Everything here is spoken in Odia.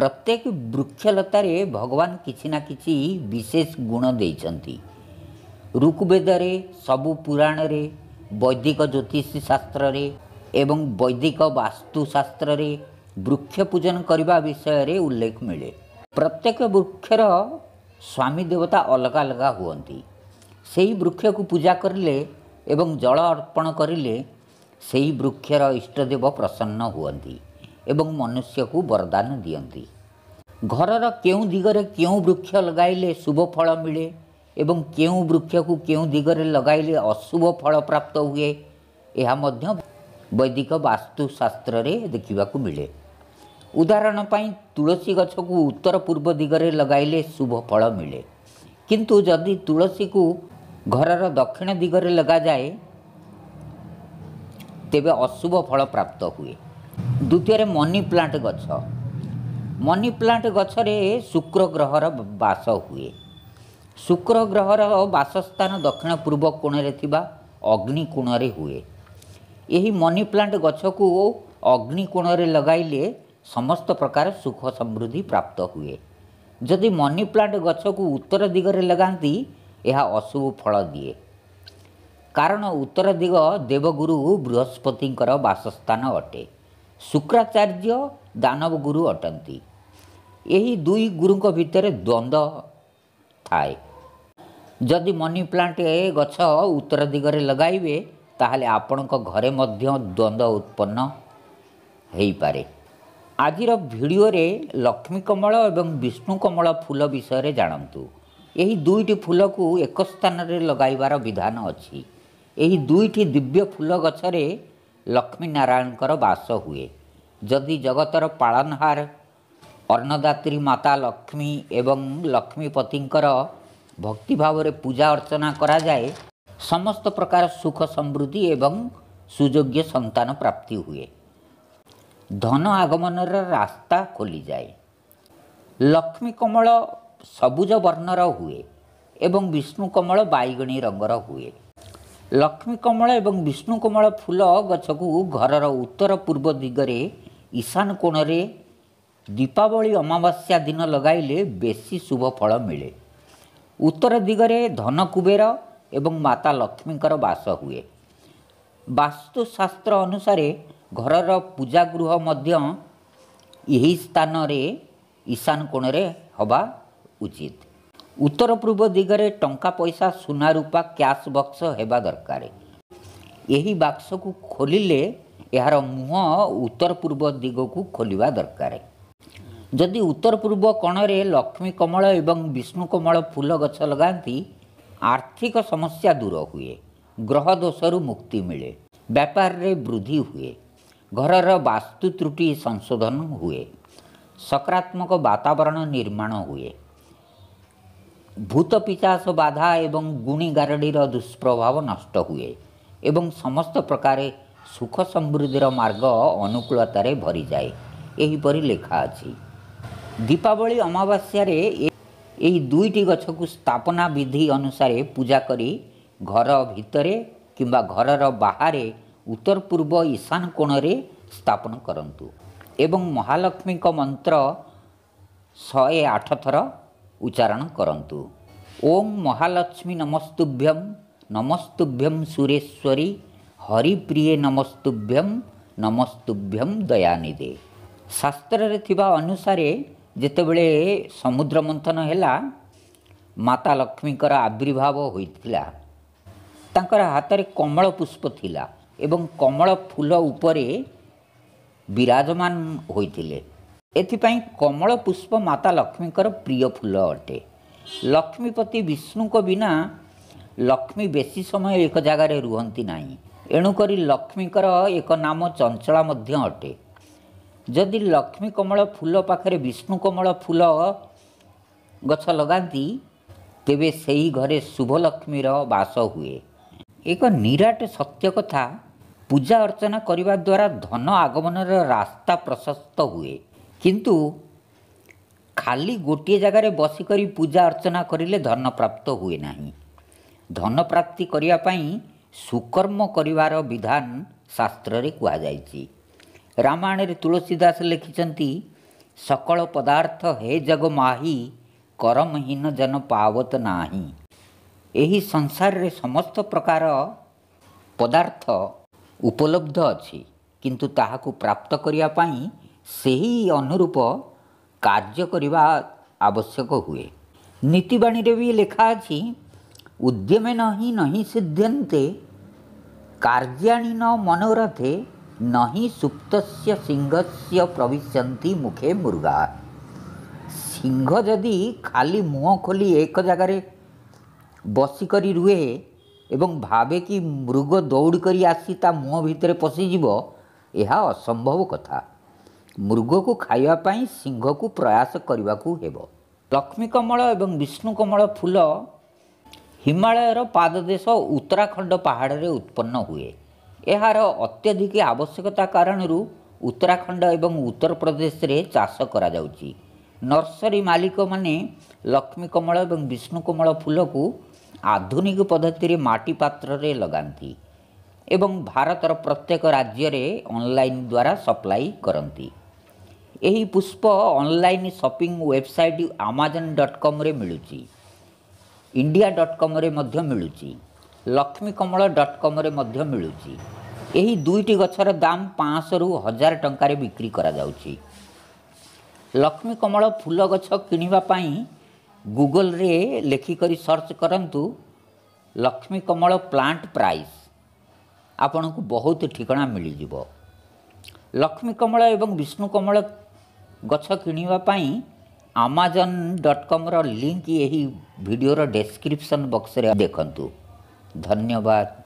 ପ୍ରତ୍ୟେକ ବୃକ୍ଷଲତାରେ ଭଗବାନ କିଛି ନା କିଛି ବିଶେଷ ଗୁଣ ଦେଇଛନ୍ତି ଋକ୍ବେଦରେ ସବୁ ପୁରାଣରେ ବୈଦିକ ଜ୍ୟୋତିଷ ଶାସ୍ତ୍ରରେ ଏବଂ ବୈଦିକ ବାସ୍ତୁଶାସ୍ତ୍ରରେ ବୃକ୍ଷ ପୂଜନ କରିବା ବିଷୟରେ ଉଲ୍ଲେଖ ମିଳେ ପ୍ରତ୍ୟେକ ବୃକ୍ଷର ସ୍ୱାମୀ ଦେବତା ଅଲଗା ଅଲଗା ହୁଅନ୍ତି ସେହି ବୃକ୍ଷକୁ ପୂଜା କରିଲେ ଏବଂ ଜଳ ଅର୍ପଣ କରିଲେ ସେହି ବୃକ୍ଷର ଇଷ୍ଟଦେବ ପ୍ରସନ୍ନ ହୁଅନ୍ତି ଏବଂ ମନୁଷ୍ୟକୁ ବରଦାନ ଦିଅନ୍ତି ଘରର କେଉଁ ଦିଗରେ କେଉଁ ବୃକ୍ଷ ଲଗାଇଲେ ଶୁଭ ଫଳ ମିଳେ ଏବଂ କେଉଁ ବୃକ୍ଷକୁ କେଉଁ ଦିଗରେ ଲଗାଇଲେ ଅଶୁଭ ଫଳ ପ୍ରାପ୍ତ ହୁଏ ଏହା ମଧ୍ୟ ବୈଦିକ ବାସ୍ତୁଶାସ୍ତ୍ରରେ ଦେଖିବାକୁ ମିଳେ ଉଦାହରଣ ପାଇଁ ତୁଳସୀ ଗଛକୁ ଉତ୍ତର ପୂର୍ବ ଦିଗରେ ଲଗାଇଲେ ଶୁଭ ଫଳ ମିଳେ କିନ୍ତୁ ଯଦି ତୁଳସୀକୁ ଘରର ଦକ୍ଷିଣ ଦିଗରେ ଲଗାଯାଏ ତେବେ ଅଶୁଭ ଫଳ ପ୍ରାପ୍ତ ହୁଏ ଦ୍ୱିତୀୟରେ ମନି ପ୍ଲାଣ୍ଟ ଗଛ ମନି ପ୍ଲାଣ୍ଟ ଗଛରେ ଶୁକ୍ର ଗ୍ରହର ବାସ ହୁଏ ଶୁକ୍ର ଗ୍ରହର ବାସସ୍ଥାନ ଦକ୍ଷିଣ ପୂର୍ବ କୋଣରେ ଥିବା ଅଗ୍ନିକୋଣରେ ହୁଏ ଏହି ମନି ପ୍ଲାଣ୍ଟ ଗଛକୁ ଅଗ୍ନିକୋଣରେ ଲଗାଇଲେ ସମସ୍ତ ପ୍ରକାର ସୁଖ ସମୃଦ୍ଧି ପ୍ରାପ୍ତ ହୁଏ ଯଦି ମନି ପ୍ଲାଣ୍ଟ ଗଛକୁ ଉତ୍ତର ଦିଗରେ ଲଗାନ୍ତି ଏହା ଅଶୁଭ ଫଳ ଦିଏ କାରଣ ଉତ୍ତର ଦିଗ ଦେବଗୁରୁ ବୃହସ୍ପତିଙ୍କର ବାସସ୍ଥାନ ଅଟେ ଶୁକ୍ରାଚାର୍ଯ୍ୟ ଦାନବ ଗୁରୁ ଅଟନ୍ତି ଏହି ଦୁଇ ଗୁରୁଙ୍କ ଭିତରେ ଦ୍ୱନ୍ଦ୍ୱ ଥାଏ ଯଦି ମନି ପ୍ଲାଣ୍ଟ ଏ ଗଛ ଉତ୍ତର ଦିଗରେ ଲଗାଇବେ ତାହେଲେ ଆପଣଙ୍କ ଘରେ ମଧ୍ୟ ଦ୍ୱନ୍ଦ୍ୱ ଉତ୍ପନ୍ନ ହୋଇପାରେ ଆଜିର ଭିଡ଼ିଓରେ ଲକ୍ଷ୍ମୀ କମଳ ଏବଂ ବିଷ୍ଣୁ କମଳ ଫୁଲ ବିଷୟରେ ଜାଣନ୍ତୁ ଏହି ଦୁଇଟି ଫୁଲକୁ ଏକ ସ୍ଥାନରେ ଲଗାଇବାର ବିଧାନ ଅଛି ଏହି ଦୁଇଟି ଦିବ୍ୟ ଫୁଲ ଗଛରେ ଲକ୍ଷ୍ମୀନାରାୟଣଙ୍କର ବାସ ହୁଏ ଯଦି ଜଗତର ପାଳନହାର ଅନ୍ନଦାତ୍ରୀ ମାତା ଲକ୍ଷ୍ମୀ ଏବଂ ଲକ୍ଷ୍ମୀପତିଙ୍କର ଭକ୍ତିଭାବରେ ପୂଜା ଅର୍ଚ୍ଚନା କରାଯାଏ ସମସ୍ତ ପ୍ରକାର ସୁଖ ସମୃଦ୍ଧି ଏବଂ ସୁଯୋଗ୍ୟ ସନ୍ତାନ ପ୍ରାପ୍ତି ହୁଏ ଧନ ଆଗମନର ରାସ୍ତା ଖୋଲିଯାଏ ଲକ୍ଷ୍ମୀ କମଳ ସବୁଜ ବର୍ଣ୍ଣର ହୁଏ ଏବଂ ବିଷ୍ଣୁ କମଳ ବାଇଗଣୀ ରଙ୍ଗର ହୁଏ लक्ष्मी कमल विष्णुकमल फुल गचकु घर उत्तर पूर्व दिगर ईशानोणले दीपावली अमावास्या दिन लगाईले बेसी शुभ फल मिले उत्तर कुबेर धनकुबेर माता लक्ष्मीको बास हुए, वास्तुशास्त्र अनुसार घर र पूजा गृहमा स्थानले ईशानकणले हा उचित ଉତ୍ତର ପୂର୍ବ ଦିଗରେ ଟଙ୍କା ପଇସା ସୁନା ରୂପା କ୍ୟାସ୍ ବକ୍ସ ହେବା ଦରକାର ଏହି ବାକ୍ସକୁ ଖୋଲିଲେ ଏହାର ମୁହଁ ଉତ୍ତର ପୂର୍ବ ଦିଗକୁ ଖୋଲିବା ଦରକାର ଯଦି ଉତ୍ତର ପୂର୍ବ କୋଣରେ ଲକ୍ଷ୍ମୀ କମଳ ଏବଂ ବିଷ୍ଣୁ କମଳ ଫୁଲ ଗଛ ଲଗାନ୍ତି ଆର୍ଥିକ ସମସ୍ୟା ଦୂର ହୁଏ ଗ୍ରହ ଦୋଷରୁ ମୁକ୍ତି ମିଳେ ବେପାରରେ ବୃଦ୍ଧି ହୁଏ ଘରର ବାସ୍ତୁ ତ୍ରୁଟି ସଂଶୋଧନ ହୁଏ ସକାରାତ୍ମକ ବାତାବରଣ ନିର୍ମାଣ ହୁଏ ଭୂତପିଶାସ ବାଧା ଏବଂ ଗୁଣି ଗାରଡ଼ିର ଦୁଷ୍ପ୍ରଭାବ ନଷ୍ଟ ହୁଏ ଏବଂ ସମସ୍ତ ପ୍ରକାରେ ସୁଖ ସମୃଦ୍ଧିର ମାର୍ଗ ଅନୁକୂଳତାରେ ଭରିଯାଏ ଏହିପରି ଲେଖା ଅଛି ଦୀପାବଳି ଅମାବାସ୍ୟାରେ ଏହି ଦୁଇଟି ଗଛକୁ ସ୍ଥାପନା ବିଧି ଅନୁସାରେ ପୂଜା କରି ଘର ଭିତରେ କିମ୍ବା ଘରର ବାହାରେ ଉତ୍ତର ପୂର୍ବ ଈଶାନ କୋଣରେ ସ୍ଥାପନ କରନ୍ତୁ ଏବଂ ମହାଲକ୍ଷ୍ମୀଙ୍କ ମନ୍ତ୍ର ଶହେ ଆଠ ଥର ଉଚ୍ଚାରଣ କରନ୍ତୁ ଓଂ ମହାଲକ୍ଷ୍ମୀ ନମସ୍ତୁଭ୍ୟମ୍ ନମସ୍ତୁଭ୍ୟଂ ସୁରେଶ୍ୱରୀ ହରିପ୍ରିୟେ ନମସ୍ତୁଭ୍ୟମ୍ ନମସ୍ତୁଭ୍ୟମ୍ ଦୟାନିଧେ ଶାସ୍ତ୍ରରେ ଥିବା ଅନୁସାରେ ଯେତେବେଳେ ସମୁଦ୍ର ମନ୍ଥନ ହେଲା ମାତା ଲକ୍ଷ୍ମୀଙ୍କର ଆବିର୍ଭାବ ହୋଇଥିଲା ତାଙ୍କର ହାତରେ କମଳ ପୁଷ୍ପ ଥିଲା ଏବଂ କମଳ ଫୁଲ ଉପରେ ବିରାଜମାନ ହୋଇଥିଲେ ଏଥିପାଇଁ କମଳ ପୁଷ୍ପ ମାତା ଲକ୍ଷ୍ମୀଙ୍କର ପ୍ରିୟ ଫୁଲ ଅଟେ ଲକ୍ଷ୍ମୀପତି ବିଷ୍ଣୁଙ୍କ ବିନା ଲକ୍ଷ୍ମୀ ବେଶୀ ସମୟ ଏକ ଜାଗାରେ ରୁହନ୍ତି ନାହିଁ ଏଣୁକରି ଲକ୍ଷ୍ମୀଙ୍କର ଏକ ନାମ ଚଞ୍ଚଳା ମଧ୍ୟ ଅଟେ ଯଦି ଲକ୍ଷ୍ମୀ କମଳ ଫୁଲ ପାଖରେ ବିଷ୍ଣୁ କମଳ ଫୁଲ ଗଛ ଲଗାନ୍ତି ତେବେ ସେହି ଘରେ ଶୁଭଲକ୍ଷ୍ମୀର ବାସ ହୁଏ ଏକ ନିରାଟ ସତ୍ୟ କଥା ପୂଜା ଅର୍ଚ୍ଚନା କରିବା ଦ୍ୱାରା ଧନ ଆଗମନର ରାସ୍ତା ପ୍ରଶସ୍ତ ହୁଏ କିନ୍ତୁ ଖାଲି ଗୋଟିଏ ଜାଗାରେ ବସିକରି ପୂଜା ଅର୍ଚ୍ଚନା କରିଲେ ଧନ ପ୍ରାପ୍ତ ହୁଏ ନାହିଁ ଧନ ପ୍ରାପ୍ତି କରିବା ପାଇଁ ସୁକର୍ମ କରିବାର ବିଧାନ ଶାସ୍ତ୍ରରେ କୁହାଯାଇଛି ରାମାୟଣରେ ତୁଳସୀ ଦାସ ଲେଖିଛନ୍ତି ସକଳ ପଦାର୍ଥ ହେ ଜଗ ମାହି କରମହୀନ ଜନ ପାବତ ନାହିଁ ଏହି ସଂସାରରେ ସମସ୍ତ ପ୍ରକାର ପଦାର୍ଥ ଉପଲବ୍ଧ ଅଛି କିନ୍ତୁ ତାହାକୁ ପ୍ରାପ୍ତ କରିବା ପାଇଁ ସେହି ଅନୁରୂପ କାର୍ଯ୍ୟ କରିବା ଆବଶ୍ୟକ ହୁଏ ନୀତିବାଣୀରେ ବି ଲେଖା ଅଛି ଉଦ୍ୟମେ ନାହିଁ ନହିଁ ସିଦ୍ଧ୍ୟନ୍ତେ କାର୍ଯ୍ୟାଣି ନ ମନୋରଥେ ନହିଁ ସୁପ୍ତସ୍ୟ ସିଂହସ୍ୟ ପ୍ରବିଶ୍ୟନ୍ତି ମୁଖେ ମୃଗା ସିଂହ ଯଦି ଖାଲି ମୁହଁ ଖୋଲି ଏକ ଜାଗାରେ ବସିକରି ରୁହେ ଏବଂ ଭାବେ କି ମୃଗ ଦୌଡ଼ି କରି ଆସି ତା ମୁହଁ ଭିତରେ ପଶିଯିବ ଏହା ଅସମ୍ଭବ କଥା ମୃଗକୁ ଖାଇବା ପାଇଁ ସିଂହକୁ ପ୍ରୟାସ କରିବାକୁ ହେବ ଲକ୍ଷ୍ମୀ କମଳ ଏବଂ ବିଷ୍ଣୁକମଳ ଫୁଲ ହିମାଳୟର ପାଦଦେଶ ଉତ୍ତରାଖଣ୍ଡ ପାହାଡ଼ରେ ଉତ୍ପନ୍ନ ହୁଏ ଏହାର ଅତ୍ୟଧିକ ଆବଶ୍ୟକତା କାରଣରୁ ଉତ୍ତରାଖଣ୍ଡ ଏବଂ ଉତ୍ତରପ୍ରଦେଶରେ ଚାଷ କରାଯାଉଛି ନର୍ସରୀ ମାଲିକମାନେ ଲକ୍ଷ୍ମୀ କମଳ ଏବଂ ବିଷ୍ଣୁକମଳ ଫୁଲକୁ ଆଧୁନିକ ପଦ୍ଧତିରେ ମାଟି ପାତ୍ରରେ ଲଗାନ୍ତି ଏବଂ ଭାରତର ପ୍ରତ୍ୟେକ ରାଜ୍ୟରେ ଅନଲାଇନ୍ ଦ୍ୱାରା ସପ୍ଲାଇ କରନ୍ତି ଏହି ପୁଷ୍ପ online shopping website Amazon dot କମ୍ରେ ମିଳୁଛି ଇଣ୍ଡିଆ ଡଟ୍ କମ୍ରେ ମଧ୍ୟ ମିଳୁଛି ଲକ୍ଷ୍ମୀ କମଳ ଡଟ୍ କମ୍ରେ ମଧ୍ୟ ମିଳୁଛି ଏହି ଦୁଇଟି ଗଛର ଦାମ୍ ପାଞ୍ଚଶହରୁ ହଜାର ଟଙ୍କାରେ ବିକ୍ରି କରାଯାଉଛି ଲକ୍ଷ୍ମୀ କମଳ ଫୁଲ ଗଛ କିଣିବା ପାଇଁ ଗୁଗଲ୍ରେ ଲେଖିକରି ସର୍ଚ୍ଚ କରନ୍ତୁ ଲକ୍ଷ୍ମୀ କମଳ ପ୍ଲାଣ୍ଟ ପ୍ରାଇସ୍ ଆପଣଙ୍କୁ ବହୁତ ଠିକଣା ମିଳିଯିବ ଲକ୍ଷ୍ମୀ କମଳ ଏବଂ ବିଷ୍ଣୁ କମଳ ଗଛ କିଣିବା ପାଇଁ ଆମାଜନ୍ ଡଟ୍ କମ୍ର ଲିଙ୍କ୍ ଏହି ଭିଡ଼ିଓର ଡେସ୍କ୍ରିପ୍ସନ୍ ବକ୍ସରେ ଦେଖନ୍ତୁ ଧନ୍ୟବାଦ